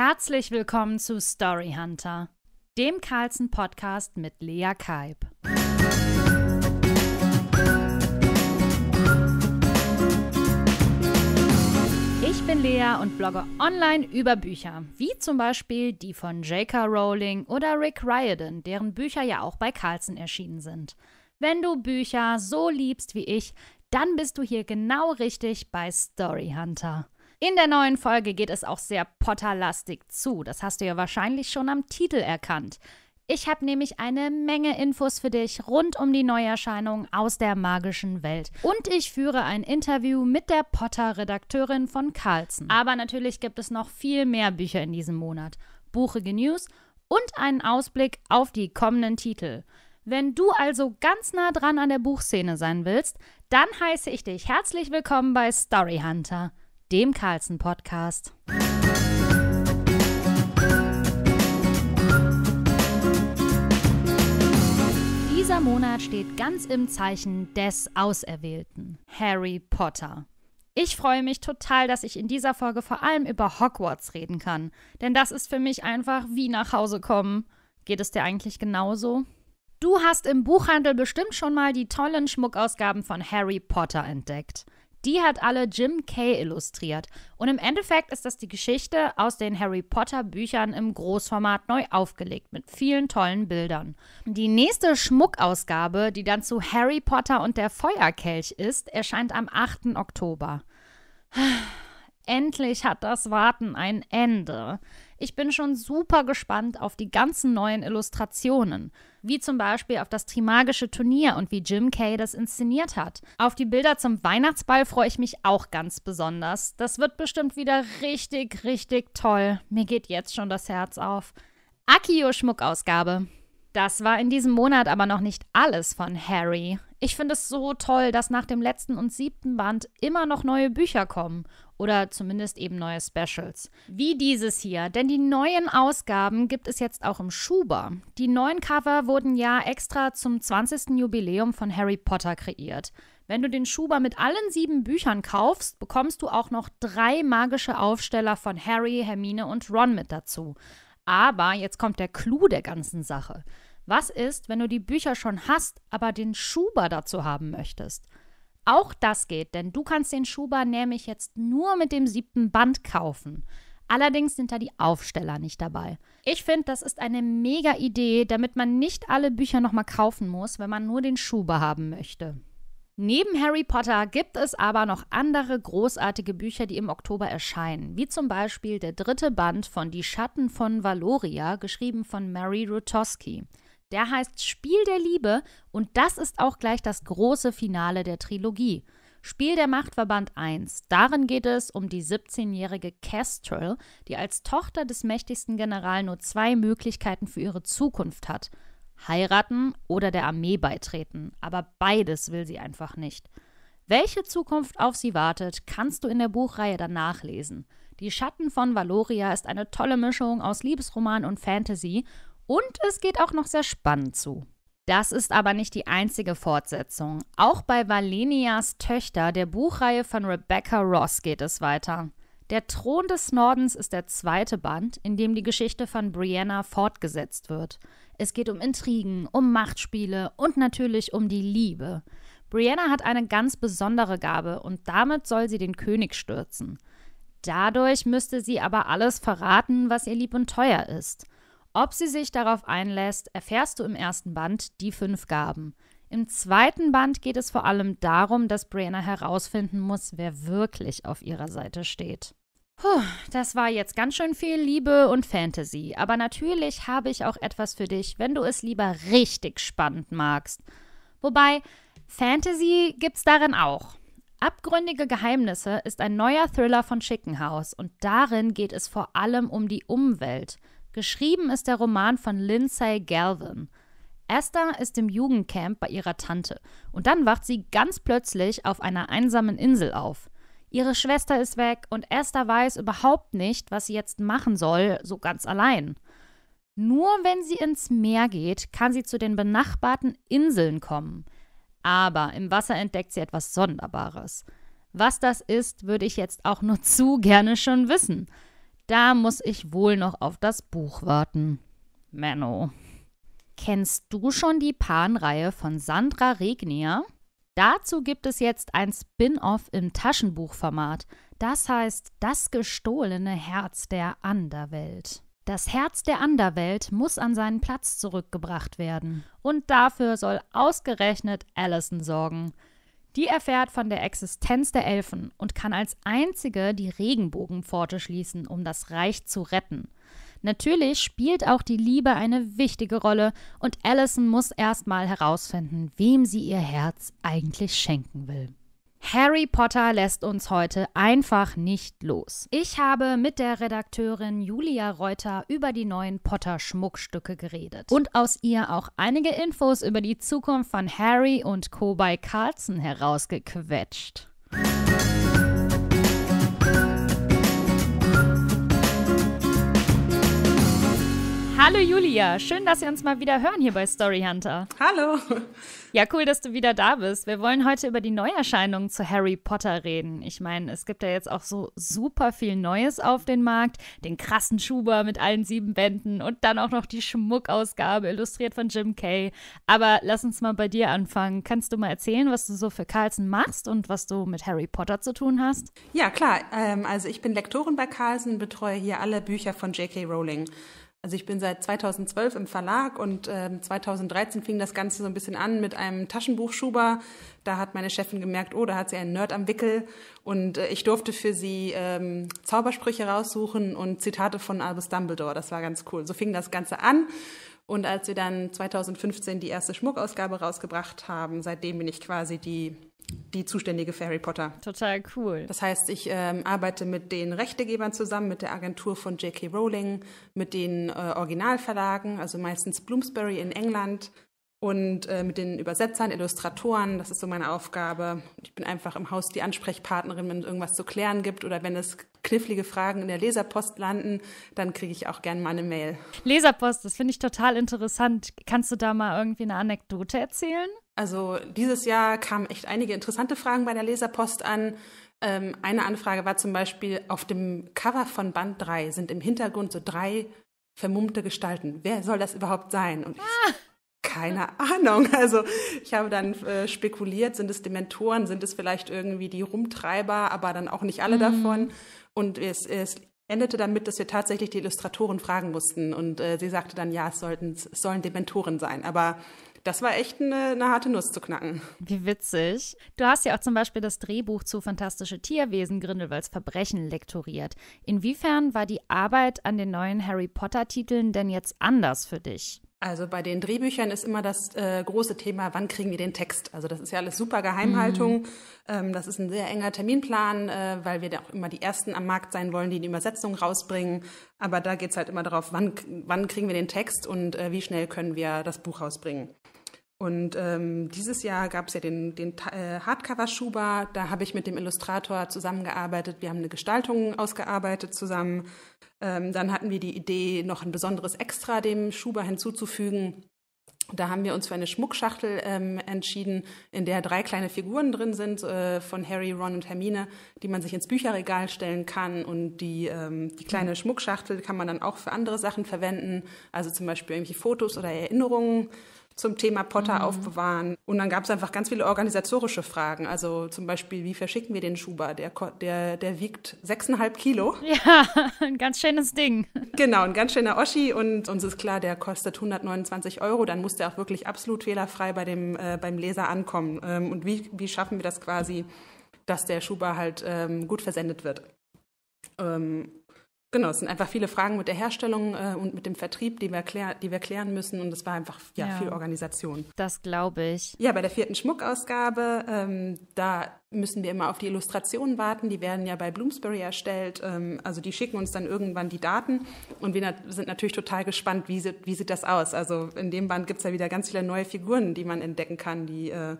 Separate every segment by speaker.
Speaker 1: Herzlich willkommen zu Story Hunter, dem Carlsen Podcast mit Lea Kalb. Ich bin Lea und blogge online über Bücher, wie zum Beispiel die von J.K. Rowling oder Rick Riordan, deren Bücher ja auch bei Carlsen erschienen sind. Wenn du Bücher so liebst wie ich, dann bist du hier genau richtig bei Story Hunter. In der neuen Folge geht es auch sehr Potter-lastig zu. Das hast du ja wahrscheinlich schon am Titel erkannt. Ich habe nämlich eine Menge Infos für dich rund um die Neuerscheinungen aus der magischen Welt. Und ich führe ein Interview mit der Potter-Redakteurin von Carlsen. Aber natürlich gibt es noch viel mehr Bücher in diesem Monat. Buchige News und einen Ausblick auf die kommenden Titel. Wenn du also ganz nah dran an der Buchszene sein willst, dann heiße ich dich herzlich willkommen bei Story Hunter dem Carlsen Podcast. Dieser Monat steht ganz im Zeichen des Auserwählten, Harry Potter. Ich freue mich total, dass ich in dieser Folge vor allem über Hogwarts reden kann, denn das ist für mich einfach wie nach Hause kommen. Geht es dir eigentlich genauso? Du hast im Buchhandel bestimmt schon mal die tollen Schmuckausgaben von Harry Potter entdeckt. Die hat alle Jim Kay illustriert. Und im Endeffekt ist das die Geschichte aus den Harry Potter Büchern im Großformat neu aufgelegt, mit vielen tollen Bildern. Die nächste Schmuckausgabe, die dann zu Harry Potter und der Feuerkelch ist, erscheint am 8. Oktober. Endlich hat das Warten ein Ende. Ich bin schon super gespannt auf die ganzen neuen Illustrationen, wie zum Beispiel auf das Trimagische Turnier und wie Jim Kay das inszeniert hat. Auf die Bilder zum Weihnachtsball freue ich mich auch ganz besonders. Das wird bestimmt wieder richtig, richtig toll. Mir geht jetzt schon das Herz auf. Akio Schmuckausgabe. Das war in diesem Monat aber noch nicht alles von Harry. Ich finde es so toll, dass nach dem letzten und siebten Band immer noch neue Bücher kommen oder zumindest eben neue Specials. Wie dieses hier, denn die neuen Ausgaben gibt es jetzt auch im Schuber. Die neuen Cover wurden ja extra zum 20. Jubiläum von Harry Potter kreiert. Wenn du den Schuber mit allen sieben Büchern kaufst, bekommst du auch noch drei magische Aufsteller von Harry, Hermine und Ron mit dazu. Aber jetzt kommt der Clou der ganzen Sache. Was ist, wenn du die Bücher schon hast, aber den Schuber dazu haben möchtest? Auch das geht, denn du kannst den Schuber nämlich jetzt nur mit dem siebten Band kaufen. Allerdings sind da die Aufsteller nicht dabei. Ich finde, das ist eine mega Idee, damit man nicht alle Bücher nochmal kaufen muss, wenn man nur den Schuber haben möchte. Neben Harry Potter gibt es aber noch andere großartige Bücher, die im Oktober erscheinen, wie zum Beispiel der dritte Band von Die Schatten von Valoria, geschrieben von Mary Rutowski. Der heißt Spiel der Liebe und das ist auch gleich das große Finale der Trilogie. Spiel der Macht Verband 1. Darin geht es um die 17-jährige Kestrel, die als Tochter des mächtigsten General nur zwei Möglichkeiten für ihre Zukunft hat. Heiraten oder der Armee beitreten. Aber beides will sie einfach nicht. Welche Zukunft auf sie wartet, kannst du in der Buchreihe danach lesen. Die Schatten von Valoria ist eine tolle Mischung aus Liebesroman und Fantasy und es geht auch noch sehr spannend zu. Das ist aber nicht die einzige Fortsetzung. Auch bei Valenias Töchter, der Buchreihe von Rebecca Ross, geht es weiter. Der Thron des Nordens ist der zweite Band, in dem die Geschichte von Brianna fortgesetzt wird. Es geht um Intrigen, um Machtspiele und natürlich um die Liebe. Brianna hat eine ganz besondere Gabe und damit soll sie den König stürzen. Dadurch müsste sie aber alles verraten, was ihr lieb und teuer ist – ob sie sich darauf einlässt, erfährst du im ersten Band Die fünf Gaben. Im zweiten Band geht es vor allem darum, dass Brianna herausfinden muss, wer wirklich auf ihrer Seite steht. Puh, das war jetzt ganz schön viel Liebe und Fantasy, aber natürlich habe ich auch etwas für dich, wenn du es lieber richtig spannend magst. Wobei, Fantasy gibt's darin auch. Abgründige Geheimnisse ist ein neuer Thriller von Chicken und darin geht es vor allem um die Umwelt – Geschrieben ist der Roman von Lindsay Galvin. Esther ist im Jugendcamp bei ihrer Tante und dann wacht sie ganz plötzlich auf einer einsamen Insel auf. Ihre Schwester ist weg und Esther weiß überhaupt nicht, was sie jetzt machen soll, so ganz allein. Nur wenn sie ins Meer geht, kann sie zu den benachbarten Inseln kommen. Aber im Wasser entdeckt sie etwas Sonderbares. Was das ist, würde ich jetzt auch nur zu gerne schon wissen. Da muss ich wohl noch auf das Buch warten. Menno. Kennst du schon die Pan-Reihe von Sandra Regnier? Dazu gibt es jetzt ein Spin-off im Taschenbuchformat. Das heißt Das gestohlene Herz der Anderwelt. Das Herz der Anderwelt muss an seinen Platz zurückgebracht werden. Und dafür soll ausgerechnet Allison sorgen. Die erfährt von der Existenz der Elfen und kann als einzige die Regenbogenpforte schließen, um das Reich zu retten. Natürlich spielt auch die Liebe eine wichtige Rolle und Allison muss erstmal herausfinden, wem sie ihr Herz eigentlich schenken will. Harry Potter lässt uns heute einfach nicht los. Ich habe mit der Redakteurin Julia Reuter über die neuen Potter-Schmuckstücke geredet und aus ihr auch einige Infos über die Zukunft von Harry und Co. bei Carlson herausgequetscht. Hallo Julia, schön, dass wir uns mal wieder hören hier bei Story Hunter. Hallo. Ja, cool, dass du wieder da bist. Wir wollen heute über die Neuerscheinungen zu Harry Potter reden. Ich meine, es gibt ja jetzt auch so super viel Neues auf den Markt. Den krassen Schuber mit allen sieben Bänden und dann auch noch die Schmuckausgabe, illustriert von Jim Kay. Aber lass uns mal bei dir anfangen. Kannst du mal erzählen, was du so für Carlsen machst und was du mit Harry Potter zu tun hast? Ja, klar. Ähm, also ich bin Lektorin bei Carlsen, betreue hier alle Bücher
Speaker 2: von J.K. Rowling. Also ich bin seit 2012 im Verlag und äh, 2013 fing das Ganze so ein bisschen an mit einem Taschenbuchschuber. Da hat meine Chefin gemerkt, oh, da hat sie einen Nerd am Wickel. Und äh, ich durfte für sie ähm, Zaubersprüche raussuchen und Zitate von Albus Dumbledore. Das war ganz cool. So fing das Ganze an. Und als wir dann 2015 die erste Schmuckausgabe rausgebracht haben, seitdem bin ich quasi die die zuständige für Harry Potter. Total cool. Das heißt, ich ähm, arbeite mit den Rechtegebern zusammen, mit der Agentur von J.K. Rowling, mit den äh, Originalverlagen, also meistens Bloomsbury in England und äh, mit den Übersetzern, Illustratoren. Das ist so meine Aufgabe. Ich bin einfach im Haus die Ansprechpartnerin, wenn es irgendwas zu klären gibt oder wenn es knifflige Fragen in der Leserpost landen, dann kriege ich auch gerne mal eine Mail. Leserpost, das finde ich total interessant. Kannst du da mal irgendwie eine Anekdote erzählen? Also dieses Jahr kamen echt einige interessante Fragen bei der Leserpost an. Ähm, eine Anfrage war zum Beispiel, auf dem Cover von Band 3 sind im Hintergrund so drei vermummte Gestalten. Wer soll das überhaupt sein? Und ich, keine Ahnung. Also ich habe dann äh, spekuliert, sind es Dementoren, sind es vielleicht irgendwie die Rumtreiber, aber dann auch nicht alle mhm. davon. Und es, es endete damit, dass wir tatsächlich die Illustratoren fragen mussten. Und äh, sie sagte dann, ja, es, sollten, es sollen Dementoren sein. Aber
Speaker 1: das war echt eine, eine, harte Nuss zu knacken. Wie witzig. Du hast ja auch zum Beispiel das Drehbuch zu Fantastische Tierwesen Grindelwalds Verbrechen lektoriert. Inwiefern war die Arbeit an den neuen Harry Potter-Titeln denn jetzt anders für dich? Also bei den Drehbüchern ist immer das
Speaker 2: äh, große Thema, wann kriegen wir den Text? Also das ist ja alles super Geheimhaltung. Mhm. Ähm, das ist ein sehr enger Terminplan, äh, weil wir da auch immer die Ersten am Markt sein wollen, die die Übersetzung rausbringen. Aber da geht es halt immer darauf, wann, wann kriegen wir den Text und äh, wie schnell können wir das Buch rausbringen. Und ähm, dieses Jahr gab es ja den, den äh, Hardcover-Schuber. Da habe ich mit dem Illustrator zusammengearbeitet. Wir haben eine Gestaltung ausgearbeitet zusammen. Ähm, dann hatten wir die Idee, noch ein besonderes Extra dem Schuber hinzuzufügen. Da haben wir uns für eine Schmuckschachtel ähm, entschieden, in der drei kleine Figuren drin sind äh, von Harry, Ron und Hermine, die man sich ins Bücherregal stellen kann. Und die, ähm, die kleine Schmuckschachtel kann man dann auch für andere Sachen verwenden, also zum Beispiel irgendwelche Fotos oder Erinnerungen zum Thema Potter mhm. aufbewahren. Und dann gab es einfach ganz viele organisatorische Fragen. Also zum Beispiel, wie verschicken wir den Schuber? Der, der, der wiegt sechseinhalb Kilo. Ja, ein ganz schönes Ding. Genau, ein ganz schöner Oschi. Und uns ist klar, der kostet 129 Euro. Dann muss der auch wirklich absolut fehlerfrei bei dem, äh, beim Leser ankommen. Ähm, und wie, wie schaffen wir das quasi, dass der Schuber halt ähm, gut versendet wird? Ähm, Genau, es sind einfach viele Fragen mit der Herstellung äh, und mit dem Vertrieb, die wir, klär, die wir klären müssen. Und es war einfach ja, ja. viel Organisation. Das glaube
Speaker 1: ich. Ja, bei der
Speaker 2: vierten Schmuckausgabe, ähm, da müssen wir immer auf die Illustrationen warten. Die werden ja bei Bloomsbury erstellt. Ähm, also die schicken uns dann irgendwann die Daten und wir sind natürlich total gespannt, wie sieht, wie sieht das aus. Also in dem Band gibt's ja wieder ganz viele neue Figuren, die man entdecken kann. Die äh,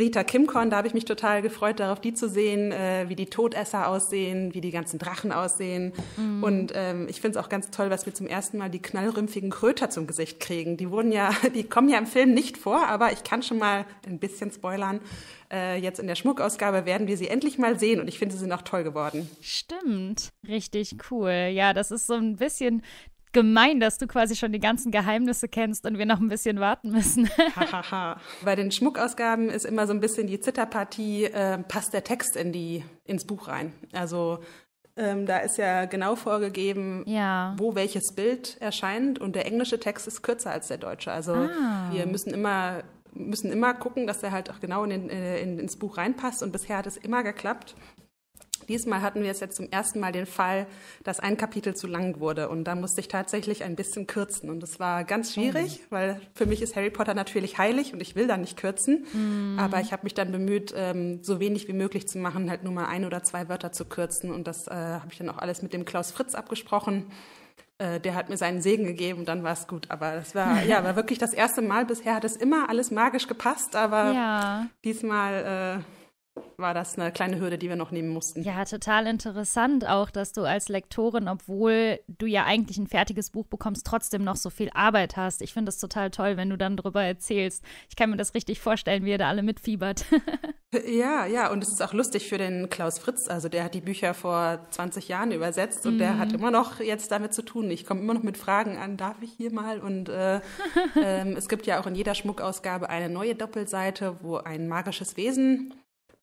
Speaker 2: Rita Kimkorn, da habe ich mich total gefreut, darauf die zu sehen, äh, wie die Todesser aussehen, wie die ganzen Drachen aussehen. Mhm. Und ähm, ich finde es auch ganz toll, was wir zum ersten Mal die knallrümpfigen Kröter zum Gesicht kriegen. Die wurden ja, die kommen ja im Film nicht vor, aber ich kann schon mal ein bisschen spoilern. Äh, jetzt in der Schmuckausgabe werden wir sie endlich mal sehen und ich finde, sie sind auch toll geworden.
Speaker 1: Stimmt. Richtig cool. Ja, das ist so ein bisschen gemein, dass du quasi schon die ganzen Geheimnisse kennst und wir noch ein bisschen warten müssen.
Speaker 2: Hahaha. Bei den Schmuckausgaben ist immer so ein bisschen die Zitterpartie, äh, passt der Text in die, ins Buch rein. Also ähm, da ist ja genau vorgegeben, ja. wo welches Bild erscheint und der englische Text ist kürzer als der deutsche. Also ah. wir müssen immer müssen immer gucken, dass er halt auch genau in äh, in, ins Buch reinpasst. Und bisher hat es immer geklappt. Diesmal hatten wir es jetzt zum ersten Mal den Fall, dass ein Kapitel zu lang wurde und da musste ich tatsächlich ein bisschen kürzen und das war ganz schwierig, mhm. weil für mich ist Harry Potter natürlich heilig und ich will da nicht kürzen, mhm. aber ich habe mich dann bemüht, ähm, so wenig wie möglich zu machen, halt nur mal ein oder zwei Wörter zu kürzen und das äh, habe ich dann auch alles mit dem Klaus Fritz abgesprochen äh, der hat mir seinen Segen gegeben, dann war es gut. Aber das war, ja, war wirklich das erste Mal. Bisher hat es immer
Speaker 1: alles magisch gepasst, aber ja. diesmal äh, war das eine kleine Hürde, die wir noch nehmen mussten. Ja, total interessant auch, dass du als Lektorin, obwohl du ja eigentlich ein fertiges Buch bekommst, trotzdem noch so viel Arbeit hast. Ich finde das total toll, wenn du dann drüber erzählst. Ich kann mir das richtig vorstellen, wie ihr da alle mitfiebert.
Speaker 2: ja, ja, und es ist auch lustig für den Klaus Fritz. Also der hat die Bücher vor 20 Jahren übersetzt und mhm. der hat mhm. immer noch jetzt damit zu tun. Ich komme immer noch mit Fragen an, darf ich hier mal? Und äh, ähm, es gibt ja auch in jeder Schmuckausgabe eine neue Doppelseite, wo ein magisches Wesen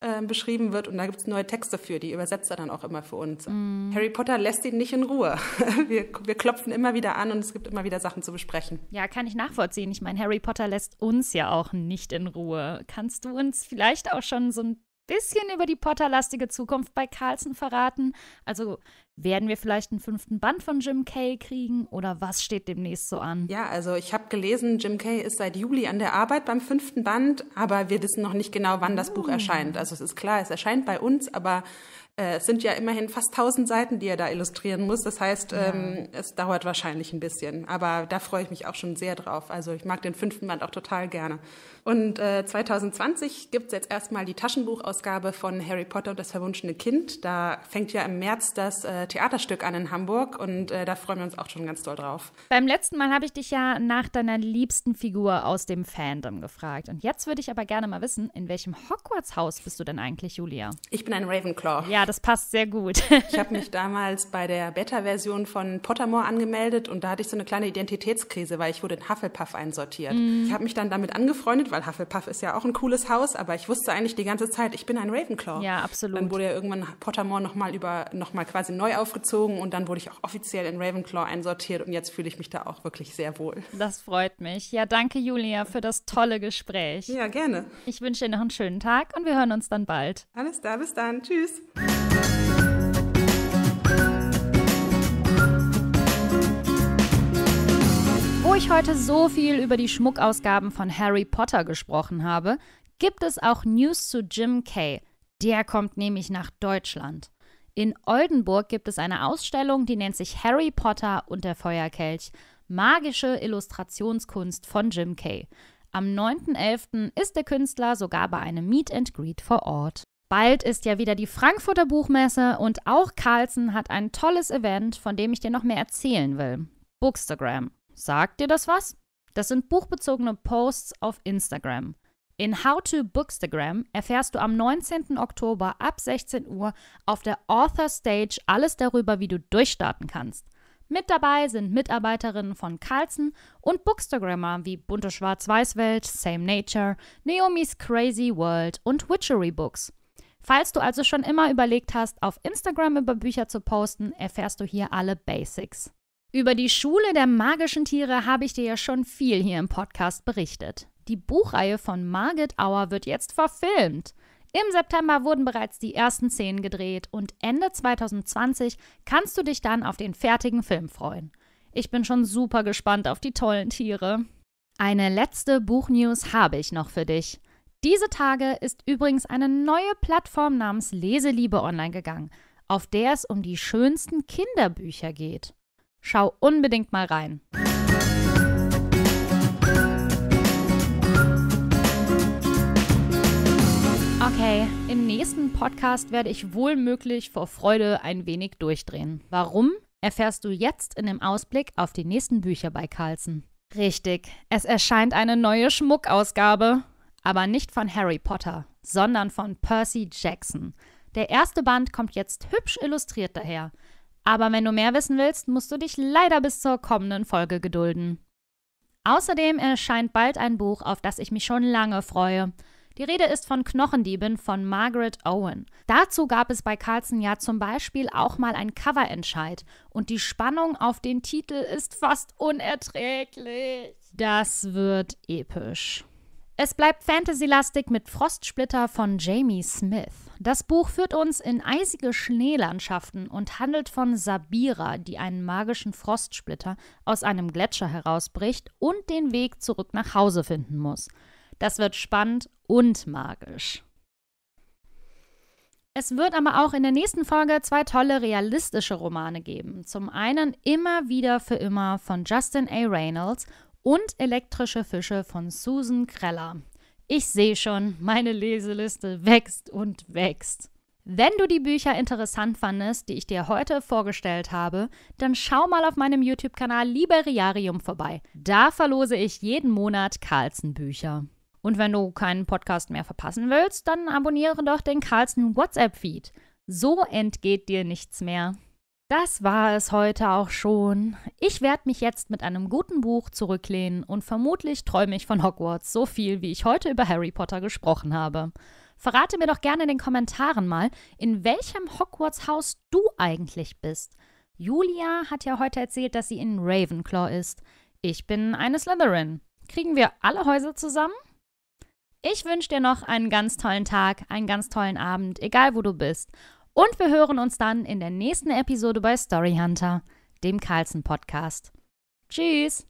Speaker 2: ähm, beschrieben wird und da gibt es neue Texte für, die übersetzt er dann auch immer für uns. Mm. Harry Potter lässt ihn nicht in Ruhe. Wir, wir
Speaker 1: klopfen immer wieder an und es gibt immer wieder Sachen zu besprechen. Ja, kann ich nachvollziehen. Ich meine, Harry Potter lässt uns ja auch nicht in Ruhe. Kannst du uns vielleicht auch schon so ein bisschen über die Potter-lastige Zukunft bei Carlsen verraten? Also werden wir vielleicht einen fünften Band von Jim Kay kriegen oder was steht demnächst so an? Ja, also ich habe gelesen, Jim Kay ist seit Juli an der Arbeit
Speaker 2: beim fünften Band, aber wir wissen noch nicht genau, wann das oh. Buch ah. erscheint. Also es ist klar, es erscheint bei uns, aber äh, es sind ja immerhin fast 1000 Seiten, die er da illustrieren muss. Das heißt, ja. ähm, es dauert wahrscheinlich ein bisschen. Aber da freue ich mich auch schon sehr drauf. Also ich mag den fünften Band auch total gerne. Und äh, 2020 es jetzt erstmal die Taschenbuchausgabe von Harry Potter und das verwunschene Kind. Da fängt ja im März das äh, Theaterstück an in Hamburg und äh, da freuen wir uns auch
Speaker 1: schon ganz doll drauf. Beim letzten Mal habe ich dich ja nach deiner liebsten Figur aus dem Fandom gefragt. Und jetzt würde ich aber gerne mal wissen, in welchem Hogwarts-Haus bist du denn eigentlich, Julia? Ich bin ein Ravenclaw. Ja, das passt sehr gut. ich habe mich damals bei der Beta-Version von Pottermore
Speaker 2: angemeldet und da hatte ich so eine kleine Identitätskrise, weil ich wurde in Hufflepuff einsortiert. Mm. Ich habe mich dann damit angefreundet, weil Hufflepuff ist ja auch ein cooles Haus, aber ich wusste eigentlich die ganze Zeit, ich bin ein Ravenclaw. Ja, absolut. Dann wurde ja irgendwann Pottermore nochmal über, nochmal quasi neu aufgezogen und dann wurde ich auch offiziell in Ravenclaw
Speaker 1: einsortiert und jetzt fühle ich mich da auch wirklich sehr wohl. Das freut mich. Ja, danke Julia für das tolle Gespräch. Ja, gerne. Ich wünsche dir noch einen schönen Tag und wir hören uns dann bald. Alles da, bis dann. Tschüss. Wo ich heute so viel über die Schmuckausgaben von Harry Potter gesprochen habe, gibt es auch News zu Jim Kay. Der kommt nämlich nach Deutschland. In Oldenburg gibt es eine Ausstellung, die nennt sich Harry Potter und der Feuerkelch. Magische Illustrationskunst von Jim Kay. Am 9.11. ist der Künstler sogar bei einem Meet and Greet vor Ort. Bald ist ja wieder die Frankfurter Buchmesse und auch Carlsen hat ein tolles Event, von dem ich dir noch mehr erzählen will. Bookstagram. Sagt dir das was? Das sind buchbezogene Posts auf Instagram. In How to Bookstagram erfährst du am 19. Oktober ab 16 Uhr auf der Author Stage alles darüber, wie du durchstarten kannst. Mit dabei sind Mitarbeiterinnen von Carlsen und Bookstagrammer wie Bunte Schwarz-Weiß-Welt, Same Nature, Naomi's Crazy World und Witchery Books. Falls du also schon immer überlegt hast, auf Instagram über Bücher zu posten, erfährst du hier alle Basics. Über die Schule der magischen Tiere habe ich dir ja schon viel hier im Podcast berichtet. Die Buchreihe von Margit Auer wird jetzt verfilmt. Im September wurden bereits die ersten Szenen gedreht und Ende 2020 kannst du dich dann auf den fertigen Film freuen. Ich bin schon super gespannt auf die tollen Tiere. Eine letzte Buchnews habe ich noch für dich. Diese Tage ist übrigens eine neue Plattform namens Leseliebe online gegangen, auf der es um die schönsten Kinderbücher geht. Schau unbedingt mal rein. Okay, im nächsten Podcast werde ich wohl möglich vor Freude ein wenig durchdrehen. Warum? Erfährst du jetzt in dem Ausblick auf die nächsten Bücher bei Carlsen. Richtig, es erscheint eine neue Schmuckausgabe, aber nicht von Harry Potter, sondern von Percy Jackson. Der erste Band kommt jetzt hübsch illustriert daher. Aber wenn du mehr wissen willst, musst du dich leider bis zur kommenden Folge gedulden. Außerdem erscheint bald ein Buch, auf das ich mich schon lange freue. Die Rede ist von Knochendiebin von Margaret Owen. Dazu gab es bei Carlson ja zum Beispiel auch mal ein Coverentscheid und die Spannung auf den Titel ist fast unerträglich. Das wird episch. Es bleibt Fantasy-lastig mit Frostsplitter von Jamie Smith. Das Buch führt uns in eisige Schneelandschaften und handelt von Sabira, die einen magischen Frostsplitter aus einem Gletscher herausbricht und den Weg zurück nach Hause finden muss. Das wird spannend und magisch. Es wird aber auch in der nächsten Folge zwei tolle realistische Romane geben. Zum einen Immer wieder für immer von Justin A. Reynolds und Elektrische Fische von Susan Kreller. Ich sehe schon, meine Leseliste wächst und wächst. Wenn du die Bücher interessant fandest, die ich dir heute vorgestellt habe, dann schau mal auf meinem YouTube-Kanal Liberiarium vorbei. Da verlose ich jeden Monat Carlsen-Bücher. Und wenn du keinen Podcast mehr verpassen willst, dann abonniere doch den Carlsen WhatsApp-Feed. So entgeht dir nichts mehr. Das war es heute auch schon. Ich werde mich jetzt mit einem guten Buch zurücklehnen und vermutlich träume ich von Hogwarts so viel, wie ich heute über Harry Potter gesprochen habe. Verrate mir doch gerne in den Kommentaren mal, in welchem Hogwarts-Haus du eigentlich bist. Julia hat ja heute erzählt, dass sie in Ravenclaw ist. Ich bin eine Slytherin. Kriegen wir alle Häuser zusammen? Ich wünsche dir noch einen ganz tollen Tag, einen ganz tollen Abend, egal wo du bist. Und wir hören uns dann in der nächsten Episode bei Story Hunter, dem Carlsen Podcast. Tschüss!